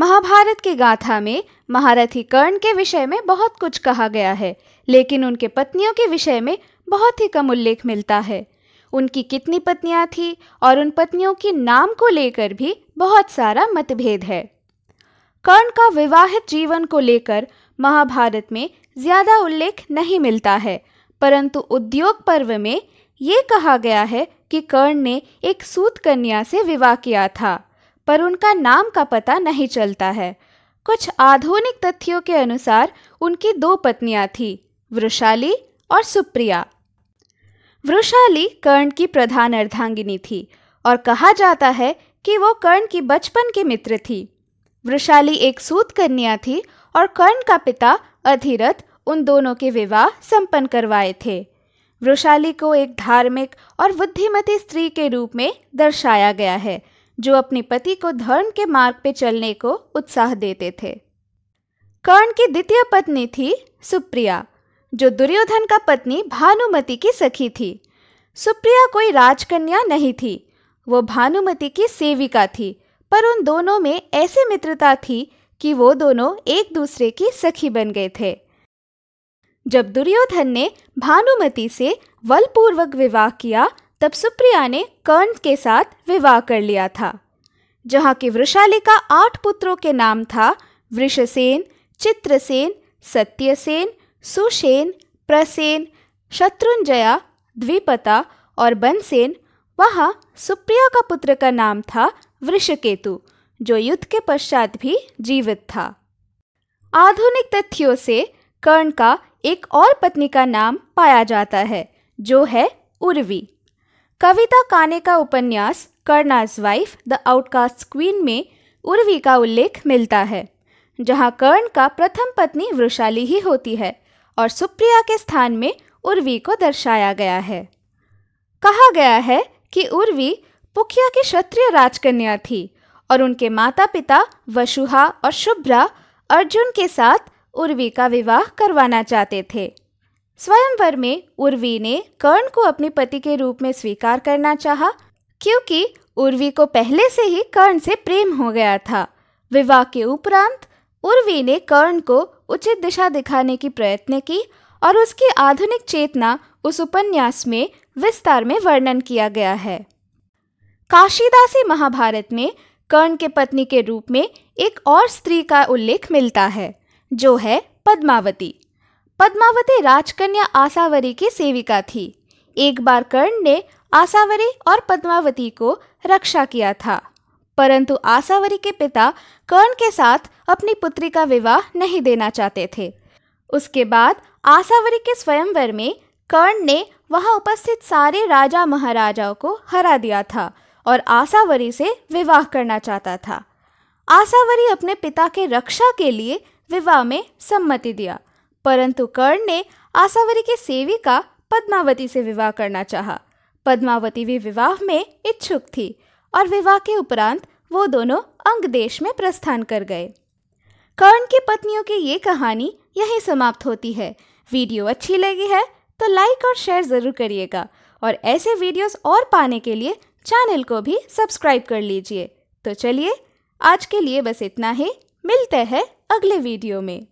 महाभारत की गाथा में महारथी कर्ण के विषय में बहुत कुछ कहा गया है लेकिन उनके पत्नियों के विषय में बहुत ही कम उल्लेख मिलता है उनकी कितनी पत्नियां थी और उन पत्नियों के नाम को लेकर भी बहुत सारा मतभेद है कर्ण का विवाहित जीवन को लेकर महाभारत में ज्यादा उल्लेख नहीं मिलता है परंतु उद्योग पर्व में ये कहा गया है कि कर्ण ने एक सूत कन्या से विवाह किया था पर उनका नाम का पता नहीं चलता है कुछ आधुनिक तथ्यों के अनुसार उनकी दो पत्नियां थी वृशाली और सुप्रिया वृशाली कर्ण की प्रधान अर्धांगिनी थी और कहा जाता है कि वो कर्ण की बचपन की मित्र थी वृशाली एक सूत कन्या थी और कर्ण का पिता अधिरथ उन दोनों के विवाह संपन्न करवाए थे वृशाली को एक धार्मिक और बुद्धिमती स्त्री के रूप में दर्शाया गया है जो अपने पति को धर्म के मार्ग पर चलने को उत्साह देते थे कर्ण की द्वितीय पत्नी थी सुप्रिया जो दुर्योधन का पत्नी भानुमति की सखी थी सुप्रिया कोई राजकन्या नहीं थी वो भानुमति की सेविका थी पर उन दोनों में ऐसी मित्रता थी कि वो दोनों एक दूसरे की सखी बन गए थे जब दुर्योधन ने भानुमति से बलपूर्वक विवाह किया तब सुप्रिया ने कर्ण के साथ विवाह कर लिया था जहाँ की वृषाली का आठ पुत्रों के नाम था वृषसेन चित्रसेन सत्यसेन सुसेन प्रसेन शत्रुंजया द्विपता और बनसेन वहाँ सुप्रिया का पुत्र का नाम था वृषकेतु जो युद्ध के पश्चात भी जीवित था आधुनिक तथ्यों से कर्ण का एक और पत्नी का नाम पाया जाता है जो है उर्वी कविता काने का उपन्यास Karna's wife the outcast queen में उर्वी का उल्लेख मिलता है जहाँ कर्ण का प्रथम पत्नी वृशाली ही होती है और सुप्रिया के स्थान में उर्वी को दर्शाया गया है कहा गया है कि उर्वी पुखिया की क्षत्रिय राजकन्या थी और उनके माता पिता वशुहा और शुभ्रा अर्जुन के साथ उर्वी का विवाह करवाना चाहते थे स्वयंवर में उर्वी ने कर्ण को अपने पति के रूप में स्वीकार करना चाहा क्योंकि उर्वी को पहले से ही कर्ण से प्रेम हो गया था विवाह के उपरांत उर्वी ने कर्ण को उचित दिशा दिखाने की प्रयत्न की और उसकी आधुनिक चेतना उस उपन्यास में विस्तार में वर्णन किया गया है काशीदासी महाभारत में कर्ण के पत्नी के रूप में एक और स्त्री का उल्लेख मिलता है जो है पद्मावती पद्मावती राजकन्या आसावरी की सेविका थी एक बार कर्ण ने आसावरी और पद्मावती को रक्षा किया था परंतु आसावरी के पिता कर्ण के साथ अपनी पुत्री का विवाह नहीं देना चाहते थे उसके बाद आसावरी के स्वयंवर में कर्ण ने वहां उपस्थित सारे राजा महाराजाओं को हरा दिया था और आसावरी से विवाह करना चाहता था आसावरी अपने पिता के रक्षा के लिए विवाह में सम्मति दिया परंतु कर्ण ने आसावरी की सेविका पद्मावती से विवाह करना चाहा। पद्मावती भी विवाह में इच्छुक थी और विवाह के उपरांत वो दोनों अंग देश में प्रस्थान कर गए कर्ण की पत्नियों की ये कहानी यहीं समाप्त होती है वीडियो अच्छी लगी है तो लाइक और शेयर ज़रूर करिएगा और ऐसे वीडियोस और पाने के लिए चैनल को भी सब्सक्राइब कर लीजिए तो चलिए आज के लिए बस इतना ही मिलते हैं अगले वीडियो में